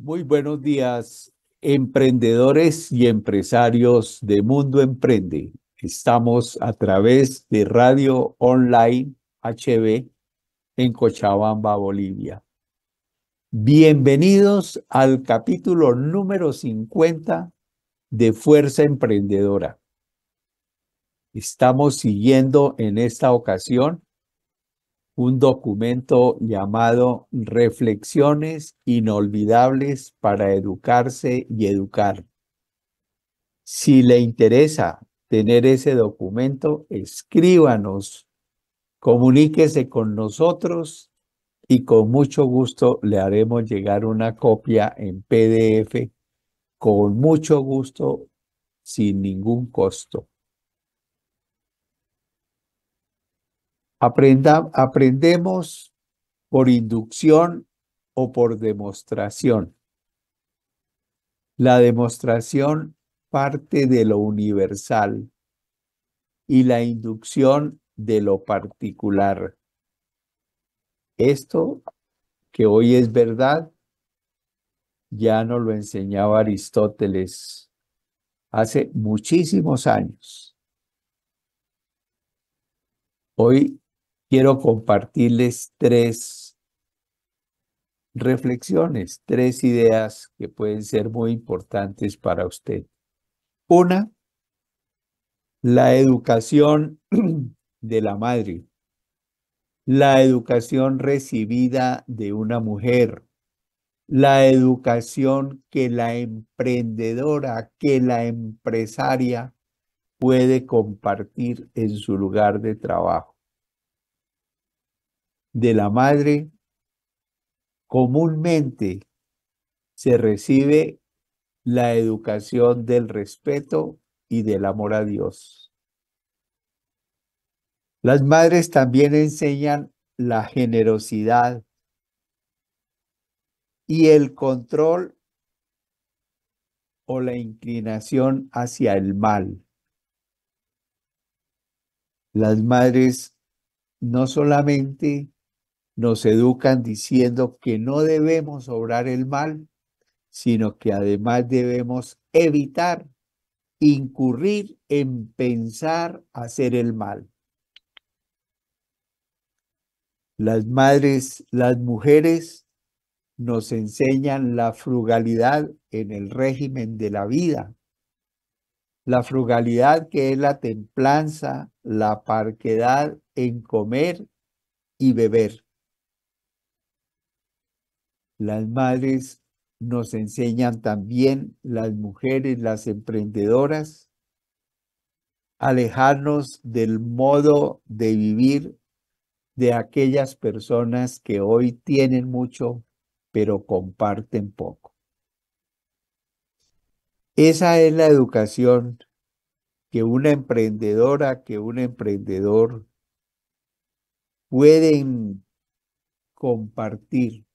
Muy buenos días, emprendedores y empresarios de Mundo Emprende. Estamos a través de Radio Online HB en Cochabamba, Bolivia. Bienvenidos al capítulo número 50 de Fuerza Emprendedora. Estamos siguiendo en esta ocasión un documento llamado Reflexiones inolvidables para educarse y educar. Si le interesa tener ese documento, escríbanos, comuníquese con nosotros y con mucho gusto le haremos llegar una copia en PDF con mucho gusto sin ningún costo. Aprenda, aprendemos por inducción o por demostración. La demostración parte de lo universal y la inducción de lo particular. Esto que hoy es verdad ya nos lo enseñaba Aristóteles hace muchísimos años. Hoy quiero compartirles tres reflexiones, tres ideas que pueden ser muy importantes para usted. Una, la educación de la madre, la educación recibida de una mujer, la educación que la emprendedora, que la empresaria puede compartir en su lugar de trabajo de la madre comúnmente se recibe la educación del respeto y del amor a Dios. Las madres también enseñan la generosidad y el control o la inclinación hacia el mal. Las madres no solamente nos educan diciendo que no debemos obrar el mal, sino que además debemos evitar incurrir en pensar hacer el mal. Las madres, las mujeres nos enseñan la frugalidad en el régimen de la vida. La frugalidad que es la templanza, la parquedad en comer y beber. Las madres nos enseñan también, las mujeres, las emprendedoras, alejarnos del modo de vivir de aquellas personas que hoy tienen mucho, pero comparten poco. Esa es la educación que una emprendedora, que un emprendedor pueden compartir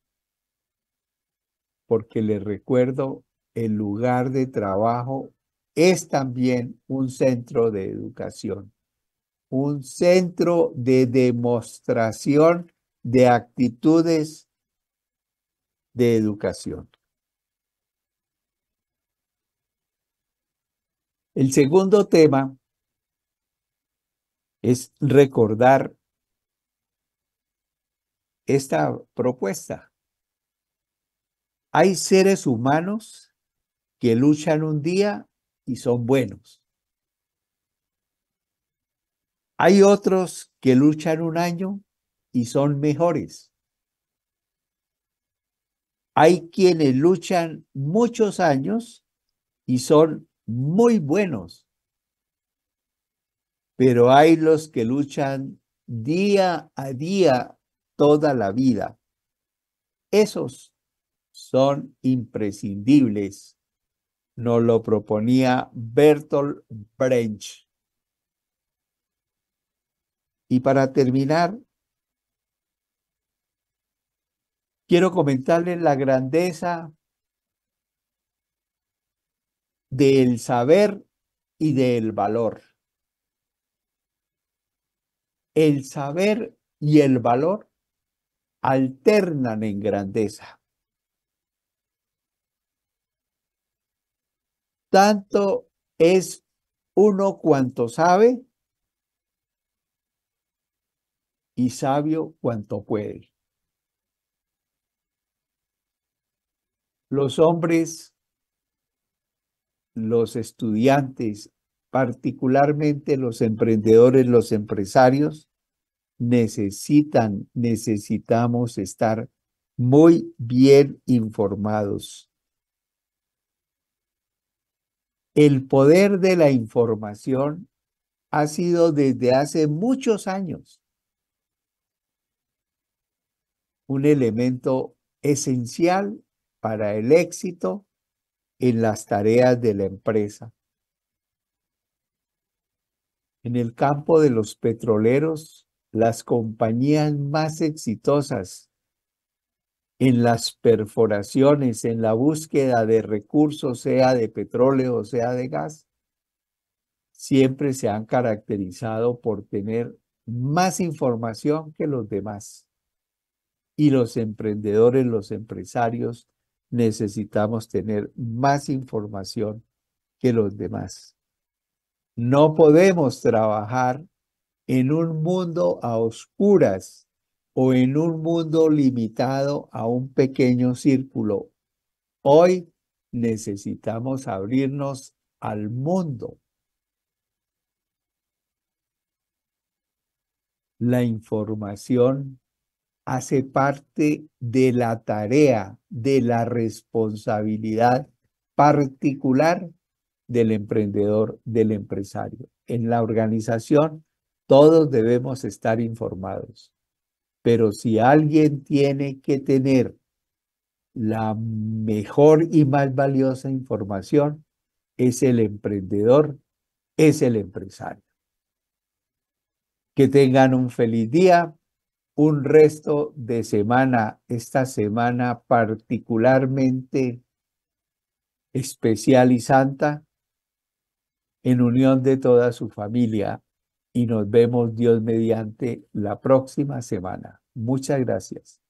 porque les recuerdo, el lugar de trabajo es también un centro de educación, un centro de demostración de actitudes de educación. El segundo tema es recordar esta propuesta hay seres humanos que luchan un día y son buenos. Hay otros que luchan un año y son mejores. Hay quienes luchan muchos años y son muy buenos. Pero hay los que luchan día a día toda la vida. Esos son imprescindibles. Nos lo proponía Bertolt Brecht. Y para terminar, quiero comentarles la grandeza del saber y del valor. El saber y el valor alternan en grandeza. tanto es uno cuanto sabe y sabio cuanto puede. Los hombres, los estudiantes, particularmente los emprendedores, los empresarios, necesitan, necesitamos estar muy bien informados el poder de la información ha sido desde hace muchos años un elemento esencial para el éxito en las tareas de la empresa. En el campo de los petroleros, las compañías más exitosas en las perforaciones, en la búsqueda de recursos, sea de petróleo o sea de gas, siempre se han caracterizado por tener más información que los demás. Y los emprendedores, los empresarios, necesitamos tener más información que los demás. No podemos trabajar en un mundo a oscuras o en un mundo limitado a un pequeño círculo. Hoy necesitamos abrirnos al mundo. La información hace parte de la tarea, de la responsabilidad particular del emprendedor, del empresario. En la organización todos debemos estar informados. Pero si alguien tiene que tener la mejor y más valiosa información, es el emprendedor, es el empresario. Que tengan un feliz día, un resto de semana, esta semana particularmente especial y santa, en unión de toda su familia y nos vemos Dios mediante la próxima semana. Muchas gracias.